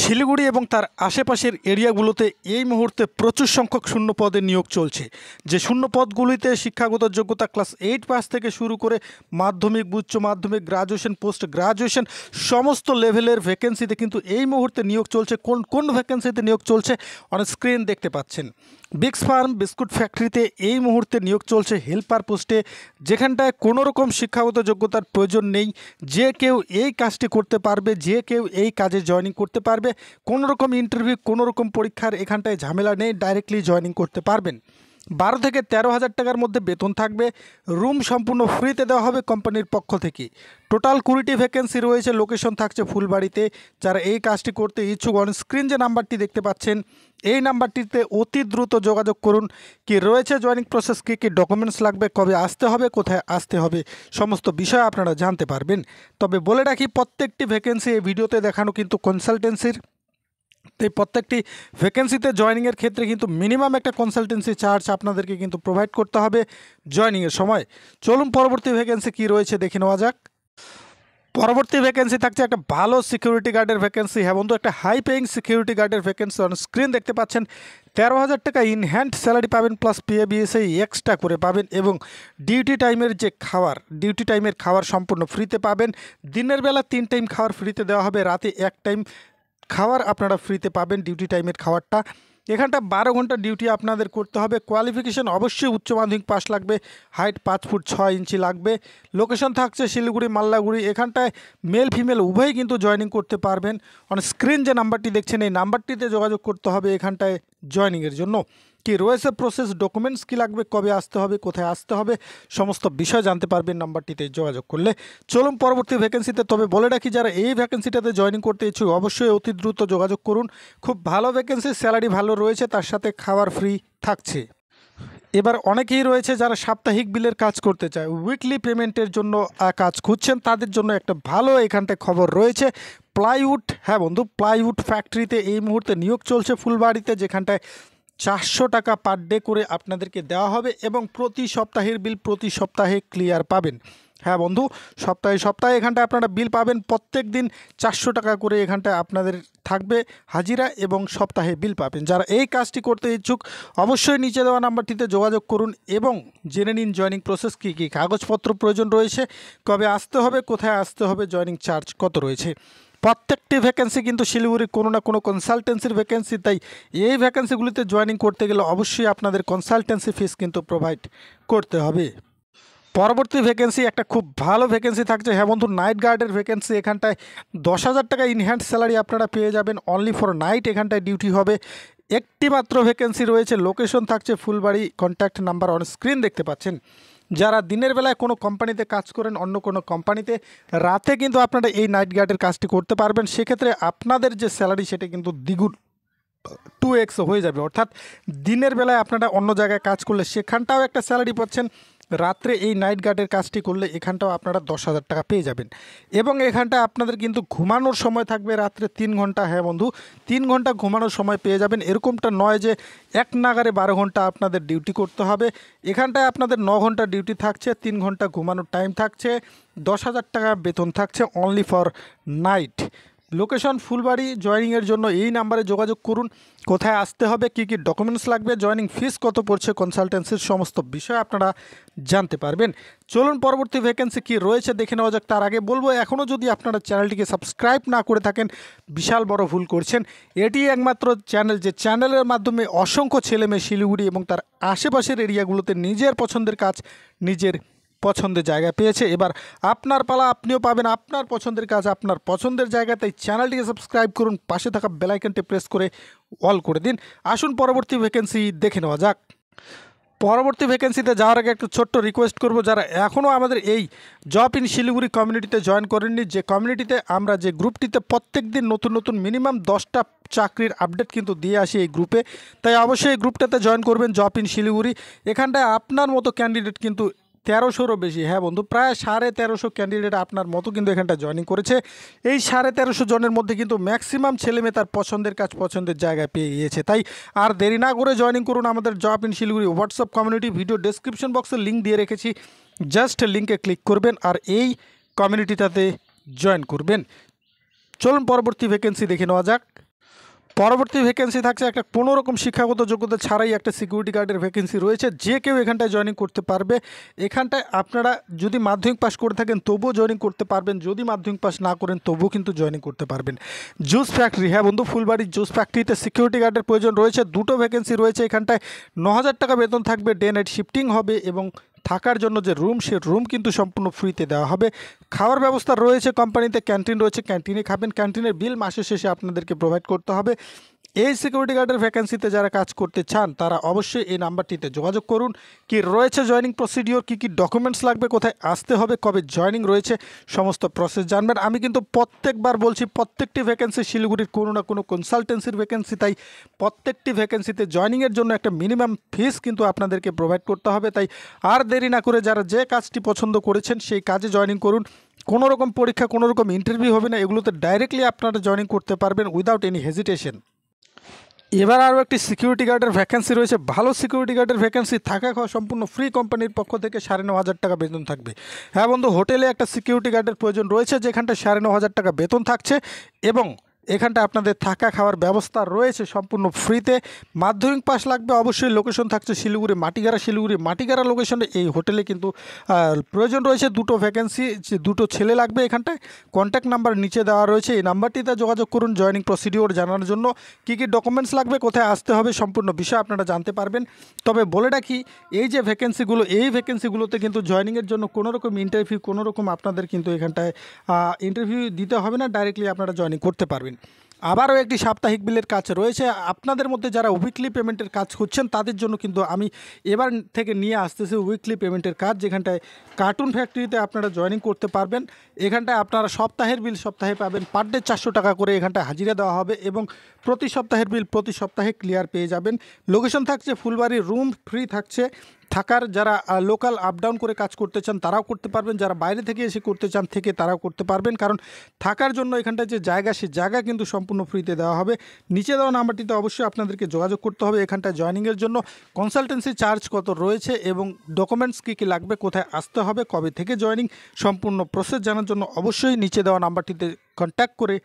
শিলিগুড়ি এবং তার আশেপাশের এরিয়াগুলোতে এই মুহূর্তে প্রচুর সংখ্যক শূন্য পদে নিয়োগ চলছে যে শূন্য পদগুলিতে শিক্ষাগত যোগ্যতা ক্লাস এইট পাস থেকে শুরু করে মাধ্যমিক উচ্চ মাধ্যমিক গ্রাজুয়েশন পোস্ট গ্রাজুয়েশন সমস্ত লেভেলের ভ্যাকেন্সিতে কিন্তু এই মুহূর্তে নিয়োগ চলছে কোন কোন ভ্যাকেন্সিতে নিয়োগ চলছে অনেক স্ক্রিন দেখতে পাচ্ছেন বিক্স ফার্ম বিস্কুট ফ্যাক্টরিতে এই মুহূর্তে নিয়োগ চলছে হেল্পার পোস্টে যেখানটায় কোনো রকম শিক্ষাগত যোগ্যতার প্রয়োজন নেই যে কেউ এই কাজটি করতে পারবে যে কেউ এই কাজে জয়নিং করতে পারবে কোনো রকম ইন্টারভিউ কোনো রকম পরীক্ষার এখানটায় ঝামেলা নেই ডাইরেক্টলি জয়নিং করতে পারবেন বারো থেকে তেরো হাজার টাকার মধ্যে বেতন থাকবে রুম সম্পূর্ণ ফ্রিতে দেওয়া হবে কোম্পানির পক্ষ থেকে টোটাল কুড়িটি ভ্যাকেন্সি রয়েছে লোকেশন থাকছে ফুলবাড়িতে যারা এই কাজটি করতে ইচ্ছুক অন স্ক্রিন যে নাম্বারটি দেখতে পাচ্ছেন এই নাম্বারটিতে অতি দ্রুত যোগাযোগ করুন কি রয়েছে জয়নিং প্রসেস কী কী ডকুমেন্টস লাগবে কবে আসতে হবে কোথায় আসতে হবে সমস্ত বিষয় আপনারা জানতে পারবেন তবে বলে রাখি প্রত্যেকটি ভ্যাকেন্সি এই ভিডিওতে দেখানো কিন্তু কনসালটেন্সির এই প্রত্যেকটি ভ্যাকেন্সিতে জয়নিংয়ের ক্ষেত্রে কিন্তু মিনিমাম একটা কনসালটেন্সি চার্জ আপনাদেরকে কিন্তু প্রোভাইড করতে হবে জয়নিংয়ের সময় চলুন পরবর্তী ভ্যাকেন্সি কি রয়েছে দেখে নেওয়া যাক পরবর্তী ভ্যাকেন্সি থাকছে একটা ভালো সিকিউরিটি গার্ডের ভ্যাকেন্সি হ্যাঁ বন্ধু একটা হাই পেয়িং সিকিউরিটি গার্ডের ভ্যাকেন্সি অন স্ক্রিন দেখতে পাচ্ছেন তেরো হাজার টাকা ইনহ্যান্ড স্যালারি পাবেন প্লাস পিএবিএসআই এক্সট্রা করে পাবেন এবং ডিউটি টাইমের যে খাবার ডিউটি টাইমের খাবার সম্পূর্ণ ফ্রিতে পাবেন দিনের বেলা তিন টাইম খাবার ফ্রিতে দেওয়া হবে রাতে এক টাইম খাওয়ার আপনারা ফ্রিতে পাবেন ডিউটি টাইমের খাওয়ারটা এখানটা বারো ঘন্টা ডিউটি আপনাদের করতে হবে কোয়ালিফিকেশন অবশ্যই উচ্চ মাধ্যমিক পাস লাগবে হাইট পাঁচ ফুট ছয় ইঞ্চি লাগবে লোকেশন থাকছে শিলিগুড়ি মাল্লাগুড়ি এখানটায় মেল ফিমেল উভয়ই কিন্তু জয়নিং করতে পারবেন অন স্ক্রিন যে নাম্বারটি দেখছেন এই নাম্বারটিতে যোগাযোগ করতে হবে এখানটায় জয়নিংয়ের জন্য কি রয়েছে প্রসেস ডকুমেন্টস কি লাগবে কবে আসতে হবে কোথায় আসতে হবে সমস্ত বিষয় জানতে পারবেন নাম্বারটিতে যোগাযোগ করলে চলুন পরবর্তী ভ্যাকেন্সিতে তবে বলে রাখি যারা এই ভ্যাকেন্সিটাতে জয়েনিং করতে ইচ্ছুক অবশ্যই অতি দ্রুত যোগাযোগ করুন খুব ভালো ভ্যাকেন্সি স্যালারি ভালো রয়েছে তার সাথে খাবার ফ্রি থাকছে এবার অনেকেই রয়েছে যারা সাপ্তাহিক বিলের কাজ করতে চায় উইকলি পেমেন্টের জন্য কাজ খুঁজছেন তাদের জন্য একটা ভালো এখানটায় খবর রয়েছে প্লাইউড হ্যাঁ বন্ধু প্লাইউড ফ্যাক্টরিতে এই মুহূর্তে নিয়োগ চলছে ফুলবাড়িতে যেখানটায় চারশো টাকা পার ডে করে আপনাদেরকে দেওয়া হবে এবং প্রতি সপ্তাহের বিল প্রতি সপ্তাহে ক্লিয়ার পাবেন হ্যাঁ বন্ধু সপ্তাহে সপ্তাহে এখানটায় আপনারা বিল পাবেন প্রত্যেক দিন চারশো টাকা করে এখানটায় আপনাদের থাকবে হাজিরা এবং সপ্তাহে বিল পাবেন যারা এই কাজটি করতে ইচ্ছুক অবশ্যই নিচে দেওয়া নাম্বারটিতে যোগাযোগ করুন এবং জেনে নিন জয়নিং প্রসেস কী কী কাগজপত্র প্রয়োজন রয়েছে কবে আসতে হবে কোথায় আসতে হবে জয়নিং চার্জ কত রয়েছে প্রত্যেকটি ভ্যাকেন্সি কিন্তু শিলিগুড়ির কোনো না কোনো কনসালটেন্সির ভ্যাকেন্সি তাই এই ভ্যাকেন্সিগুলিতে জয়েনিং করতে গেলে অবশ্যই আপনাদের কনসালটেন্সি ফিস কিন্তু প্রোভাইড করতে হবে পরবর্তী ভ্যাকেন্সি একটা খুব ভালো ভ্যাকেন্সি থাকছে হ্যাঁ বন্ধু নাইট গার্ডের ভ্যাকেন্সি এখানটায় দশ হাজার টাকা ইনহ্যান্ড স্যালারি আপনারা পেয়ে যাবেন অনলি ফর নাইট এখানটায় ডিউটি হবে একটি মাত্র ভ্যাকেন্সি রয়েছে লোকেশন থাকছে Phulbari contact number on screen দেখতে পাচ্ছেন যারা দিনের বেলায় কোনো কোম্পানিতে কাজ করেন অন্য কোনো কোম্পানিতে রাতে কিন্তু আপনারা এই নাইট গার্ডের কাজটি করতে পারবেন সেক্ষেত্রে আপনাদের যে স্যালারি সেটা কিন্তু দ্বিগুণ টু এক্স হয়ে যাবে অর্থাৎ দিনের বেলায় আপনারা অন্য জায়গায় কাজ করলে সেখানটাও একটা স্যালারি পাচ্ছেন রাত্রে এই নাইট গার্ডের কাজটি করলে এখানটাও আপনারা দশ হাজার টাকা পেয়ে যাবেন এবং এখানটা আপনাদের কিন্তু ঘুমানোর সময় থাকবে রাত্রে তিন ঘন্টা হ্যাঁ বন্ধু তিন ঘন্টা ঘুমানোর সময় পেয়ে যাবেন এরকমটা নয় যে এক নাগারে বারো ঘন্টা আপনাদের ডিউটি করতে হবে এখানটায় আপনাদের ন ঘন্টা ডিউটি থাকছে তিন ঘন্টা ঘুমানোর টাইম থাকছে দশ হাজার টাকা বেতন থাকছে only for night location Phulbari জয়নিংয়ের জন্য এই নাম্বারে যোগাযোগ করুন কোথায় আসতে হবে কি কি ডকুমেন্টস লাগবে জয়নিং ফিস কত পড়ছে কনসালটেন্সির সমস্ত বিষয় আপনারা জানতে পারবেন চলুন পরবর্তী ভ্যাকেন্সি কি রয়েছে দেখে নেওয়া যাক তার আগে বলবো এখনও যদি আপনারা চ্যানেলটিকে সাবস্ক্রাইব না করে থাকেন বিশাল বড় ভুল করছেন এটি একমাত্র চ্যানেল যে চ্যানেলের মাধ্যমে অসংখ্য ছেলেমেয়ে শিলিগুড়ি এবং তার আশেপাশের এরিয়াগুলোতে নিজের পছন্দের কাজ নিজের পছন্দের জায়গা পেয়েছে এবার আপনার পালা আপনিও পাবেন আপনার পছন্দের কাজ আপনার পছন্দের জায়গা তাই চ্যানেলটিকে সাবস্ক্রাইব করুন পাশে থাকা বেলাইকনটি প্রেস করে অল করে দিন আসুন পরবর্তী ভ্যাকেন্সি দেখে নেওয়া যাক পরবর্তী ভ্যাকেন্সিতে যাওয়ার আগে একটু ছোট্ট রিকোয়েস্ট করব যারা এখনও আমাদের এই জব ইন শিলিগুড়ি কমিউনিটিতে জয়েন করেননি যে কমিউনিটিতে আমরা যে গ্রুপটিতে প্রত্যেক দিন নতুন নতুন মিনিমাম দশটা চাকরির আপডেট কিন্তু দিয়ে আসি এই গ্রুপে তাই অবশ্যই এই গ্রুপটাতে জয়েন করবেন জব ইন শিলিগুড়ি এখানটায় আপনার মতো ক্যান্ডিডেট কিন্তু তেরোশোরও বেশি হ্যাঁ বন্ধু প্রায় সাড়ে তেরোশো ক্যান্ডিডেট আপনার মতো কিন্তু এখানটা জয়নিং করেছে এই সাড়ে তেরোশো জনের মধ্যে কিন্তু ম্যাক্সিমাম ছেলেমেয়ে তার পছন্দের কাজ পছন্দের জায়গায় পেয়ে গিয়েছে তাই আর দেরি না করে জয়নিং করুন আমাদের job in Siliguri WhatsApp community video description বক্সে লিঙ্ক দিয়ে রেখেছি জাস্ট লিঙ্কে ক্লিক করবেন আর এই কমিউনিটিটাতে জয়েন করবেন চলুন পরবর্তী ভ্যাকেন্সি দেখে নেওয়া যাক পরবর্তী ভ্যাকেন্সি থাকছে একটা কোনো রকম শিক্ষাগত যোগ্যতা ছাড়াই একটা সিকিউরিটি গার্ডের ভ্যাকেন্সি রয়েছে যে কেউ এখানটায় জয়নিং করতে পারবে এখানটায় আপনারা যদি মাধ্যমিক পাস করে থাকেন তবুও জয়নিং করতে পারবেন যদি মাধ্যমিক পাস না করেন তবুও কিন্তু জয়নিং করতে পারবেন জুস ফ্যাক্টরি হ্যাঁ বন্ধু ফুলবাড়ির জুস ফ্যাক্টরিতে সিকিউরিটি গার্ডের প্রয়োজন রয়েছে দুটো ভ্যাকেন্সি রয়েছে এখানটায় ন হাজার টাকা বেতন থাকবে ডে নাইট শিফটিং হবে এবং থাকার জন্য যে রুম সে রুম কিন্তু সম্পূর্ণ ফ্রিতে দেওয়া হবে খাওয়ার ব্যবস্থা রয়েছে কোম্পানিতে ক্যান্টিন রয়েছে ক্যান্টিনে খাবেন ক্যান্টিনের বিল মাসের শেষে আপনাদেরকে প্রোভাইড করতে হবে এই সিকিউরিটি গার্ডের ভ্যাকেন্সিতে যারা কাজ করতে চান তারা অবশ্যই এই নাম্বারটিতে যোগাযোগ করুন কি রয়েছে জয়নিং প্রসিডিওর কি কি ডকুমেন্টস লাগবে কোথায় আসতে হবে কবে জয়নিং রয়েছে সমস্ত প্রসেস জানবেন আমি কিন্তু প্রত্যেকবার বলছি প্রত্যেকটি ভ্যাকেন্সি শিলিগুড়ির কোনো না কোনো কনসালটেন্সির ভ্যাকেন্সি তাই প্রত্যেকটি ভ্যাকেন্সিতে জয়নিংয়ের জন্য একটা মিনিমাম ফিস কিন্তু আপনাদেরকে প্রোভাইড করতে হবে তাই আর দেরি না করে যারা যে কাজটি পছন্দ করেছেন সেই কাজে জয়নিং করুন কোনো রকম পরীক্ষা কোনো রকম ইন্টারভিউ হবে না এগুলোতে ডাইরেক্টলি আপনারা জয়নিং করতে পারবেন উইদাউট এনি হেজিটেশন এবার আরও একটি সিকিউরিটি গার্ডের ভ্যাকেন্সি রয়েছে ভালো সিকিউরিটি গার্ডের ভ্যাকেন্সি থাকা খাওয়া সম্পূর্ণ ফ্রি কোম্পানির পক্ষ থেকে সাড়ে ন হাজার টাকা বেতন থাকবে হ্যাঁ বন্ধু হোটেলে একটা সিকিউরিটি গার্ডের প্রয়োজন রয়েছে যেখানটা সাড়ে ন হাজার টাকা বেতন থাকছে এবং এখানটা আপনাদের থাকা খাওয়ার ব্যবস্থা রয়েছে সম্পূর্ণ ফ্রিতে মাধ্যমিক পাস লাগবে অবশ্যই লোকেশন থাকছে শিলিগুড়ি মাটিগাড়া শিলিগুড়ি মাটিগাড়া লোকেশনে এই হোটেলে কিন্তু প্রয়োজন রয়েছে দুটো ভ্যাকেন্সি দুটো ছেলে লাগবে এখানটায় কন্ট্যাক্ট নাম্বার নিচে দেওয়া রয়েছে এই নাম্বারটিতে যোগাযোগ করুন জয়নিং প্রসিডিওর জানার জন্য কি কি ডকুমেন্টস লাগবে কোথায় আসতে হবে সম্পূর্ণ বিষয় আপনারা জানতে পারবেন তবে বলে রাখি এই যে ভ্যাকেন্সিগুলো এই ভ্যাকেন্সিগুলোতে কিন্তু জয়নিংয়ের জন্য কোনোরকম ইন্টারভিউ কোনোরকম আপনাদের কিন্তু এখানটায় ইন্টারভিউ দিতে হবে না ডাইরেক্টলি আপনারা জয়নিং করতে পারবেন পারবেন আবারও একটি সাপ্তাহিক বিলের কাজ রয়েছে আপনাদের মধ্যে যারা উইকলি পেমেন্টের কাজ করছেন তাদের জন্য কিন্তু আমি এবার থেকে নিয়ে আসতেছি উইকলি পেমেন্টের কাজ যেখানটায় কার্টুন ফ্যাক্টরিতে আপনারা জয়নিং করতে পারবেন এখানটায় আপনারা সপ্তাহের বিল সপ্তাহে পাবেন পার ডে চারশো টাকা করে এখানটায় হাজিরা দেওয়া হবে এবং প্রতি সপ্তাহের বিল প্রতি সপ্তাহে ক্লিয়ার পেয়ে যাবেন লোকেশন থাকছে ফুলবাড়ি রুম ফ্রি থাকছে থাকার যারা লোকাল আপ ডাউন করে কাজ করতে চান তারাও করতে পারবেন যারা বাইরে থেকে এসে করতে চান থেকে তারাও করতে পারবেন কারণ থাকার জন্য এখানটা যে জায়গা সে জায়গা কিন্তু সম্পূর্ণ ফ্রিতে দেওয়া হবে নিচে দেওয়া নাম্বারটিতে অবশ্যই আপনাদেরকে যোগাযোগ করতে হবে এখানটা জয়নিংয়ের জন্য কনসালটেন্সি চার্জ কত রয়েছে এবং ডকুমেন্টস কী কী লাগবে কোথায় আসতে হবে কবে থেকে জয়নিং সম্পূর্ণ প্রসেস জানার জন্য অবশ্যই নিচে দেওয়া নাম্বারটিতে কন্ট্যাক্ট করে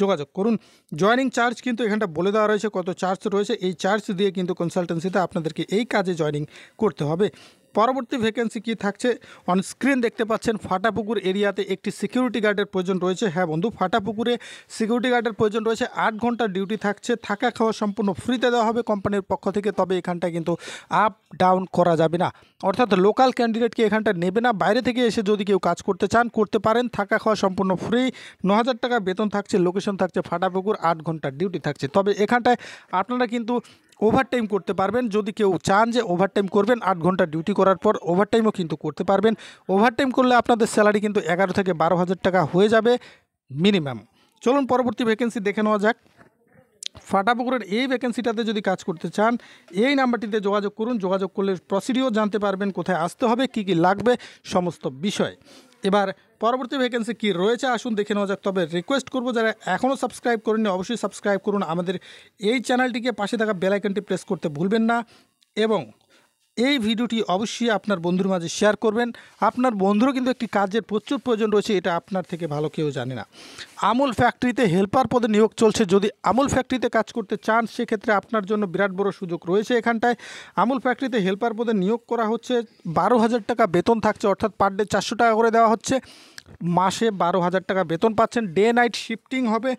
যোগাযোগ করুন জয়নিং চার্জ কিন্তু এখানটা বলে দেওয়া রয়েছে কত চার্জ রয়েছে এই চার্জ দিয়ে কিন্তু কনসালটেন্সিতে আপনাদেরকে এই কাজে জয়নিং করতে হবে পরবর্তী ভ্যাকেন্সি কি থাকছে অন স্ক্রিন দেখতে পাচ্ছেন ফাটাপুকুর এরিয়াতে একটি সিকিউরিটি গার্ডের প্রয়োজন রয়েছে হ্যাঁ বন্ধু ফাটাপুকুরে সিকিউরিটি গার্ডের প্রয়োজন রয়েছে আট ঘন্টা ডিউটি থাকছে থাকা খাওয়া সম্পূর্ণ ফ্রিতে দেওয়া হবে কোম্পানির পক্ষ থেকে তবে এখানটায় কিন্তু আপ ডাউন করা যাবে না অর্থাৎ লোকাল ক্যান্ডিডেটকে এখানটা নেবে না বাইরে থেকে এসে যদি কেউ কাজ করতে চান করতে পারেন থাকা খাওয়া সম্পূর্ণ ফ্রি ন টাকা বেতন থাকছে লোকেশন থাকছে ফাটাপুকুর আট ঘন্টার ডিউটি থাকছে তবে এখানটায় আপনারা কিন্তু ওভারটাইম করতে পারবেন যদি কেউ চান যে ওভারটাইম করবেন আট ঘন্টা ডিউটি করার পর ওভারটাইমও কিন্তু করতে পারবেন ওভারটাইম করলে আপনাদের স্যালারি কিন্তু এগারো থেকে বারো হাজার টাকা হয়ে যাবে মিনিমাম চলুন পরবর্তী ভ্যাকেন্সি দেখে নেওয়া যাক ফাটাপুকুরের এই ভ্যাকেন্সিটাতে যদি কাজ করতে চান এই নাম্বারটিতে যোগাযোগ করুন যোগাযোগ করলে প্রসিডিও জানতে পারবেন কোথায় আসতে হবে কি কি লাগবে সমস্ত বিষয় এবার পরবর্তী ভ্যাকেন্সি কি রয়েছে আসুন দেখে নেওয়া যাক তবে রিকোয়েস্ট করবো যারা এখনও সাবস্ক্রাইব করেননি অবশ্যই সাবস্ক্রাইব করুন আমাদের এই চ্যানেলটিকে পাশে থাকা বেলাইকনটি প্রেস করতে ভুলবেন না এবং এই ভিডিওটি অবশ্যই আপনার বন্ধুর মাঝে শেয়ার করবেন আপনার বন্ধুরও কিন্তু একটি কাজের প্রচুর প্রয়োজন রয়েছে এটা আপনার থেকে ভালো কেউ জানে না আমুল ফ্যাক্টরিতে হেল্পার পদে নিয়োগ চলছে যদি আমুল ফ্যাক্টরিতে কাজ করতে চান সেক্ষেত্রে আপনার জন্য বিরাট বড় সুযোগ রয়েছে এখানটায় আমুল ফ্যাক্টরিতে হেল্পার পদে নিয়োগ করা হচ্ছে বারো হাজার টাকা বেতন থাকছে অর্থাৎ পার ডে চারশো টাকা করে দেওয়া হচ্ছে মাসে বারো হাজার টাকা বেতন পাচ্ছেন ডে নাইট শিফটিং হবে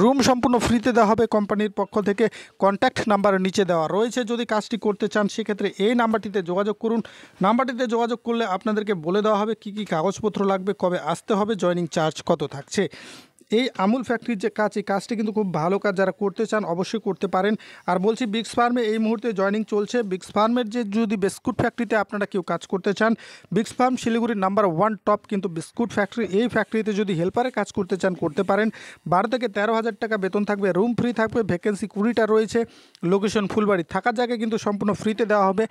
রুম সম্পূর্ণ ফ্রিতে দেওয়া হবে কোম্পানির পক্ষ থেকে কন্ট্যাক্ট নাম্বারের নিচে দেওয়া রয়েছে যদি কাজটি করতে চান সেক্ষেত্রে এই নাম্বারটিতে যোগাযোগ করুন নাম্বারটিতে যোগাযোগ করলে আপনাদেরকে বলে দেওয়া হবে কি কি কাগজপত্র লাগবে কবে আসতে হবে জয়নিং চার্জ কত থাকছে এই আমুল ফ্যাক্টরির যে কাজ এই কাজটি কিন্তু খুব ভালো কাজ যারা করতে চান অবশ্যই করতে পারেন আর বলছি বিক্স ফার্মে এই মুহূর্তে জয়নিং চলছে বিক্স ফার্মের যে যদি বিস্কুট ফ্যাক্টরিতে আপনারা কেউ কাজ করতে চান বিক্স ফার্ম শিলিগুড়ির নাম্বার ওয়ান টপ কিন্তু বিস্কুট ফ্যাক্টরি এই ফ্যাক্টরিতে যদি হেল্পারে কাজ করতে চান করতে পারেন বারো থেকে তেরো হাজার টাকা বেতন থাকবে রুম ফ্রি থাকবে ভ্যাকেন্সি কুড়িটা রয়েছে লোকেশন ফুলবাড়ি থাকার জায়গায় কিন্তু সম্পূর্ণ ফ্রিতে দেওয়া হবে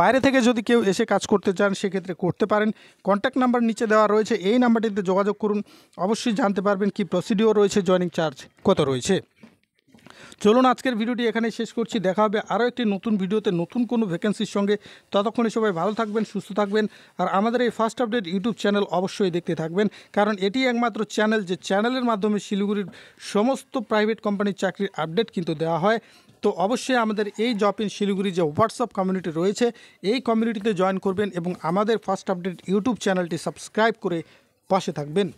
বাইরে থেকে যদি কেউ এসে কাজ করতে চান সেক্ষেত্রে করতে পারেন কন্ট্যাক্ট নাম্বার নিচে দেওয়া রয়েছে এই নাম্বারটিতে যোগাযোগ করুন অবশ্যই জানতে পারবেন কী ওসিডিও রয়েছে জয়নিং চার্জ কত রয়েছে চলুন আজকের ভিডিওটি এখানে শেষ করছি দেখা হবে আরও একটি নতুন ভিডিওতে নতুন কোনো ভ্যাকেন্সির সঙ্গে ততক্ষণে সবাই ভালো থাকবেন সুস্থ থাকবেন আর আমাদের এই ফার্স্ট আপডেট ইউটিউব চ্যানেল অবশ্যই দেখতে থাকবেন কারণ এটি একমাত্র চ্যানেল যে চ্যানেলের মাধ্যমে শিলিগুড়ির সমস্ত প্রাইভেট কোম্পানির চাকরির আপডেট কিন্তু দেওয়া হয় তো অবশ্যই আমাদের এই জব ইন শিলিগুড়ি যে হোয়াটসঅ্যাপ কমিউনিটি রয়েছে এই কমিউনিটিতে জয়েন করবেন এবং আমাদের ফার্স্ট আপডেট ইউটিউব চ্যানেলটি সাবস্ক্রাইব করে পাশে থাকবেন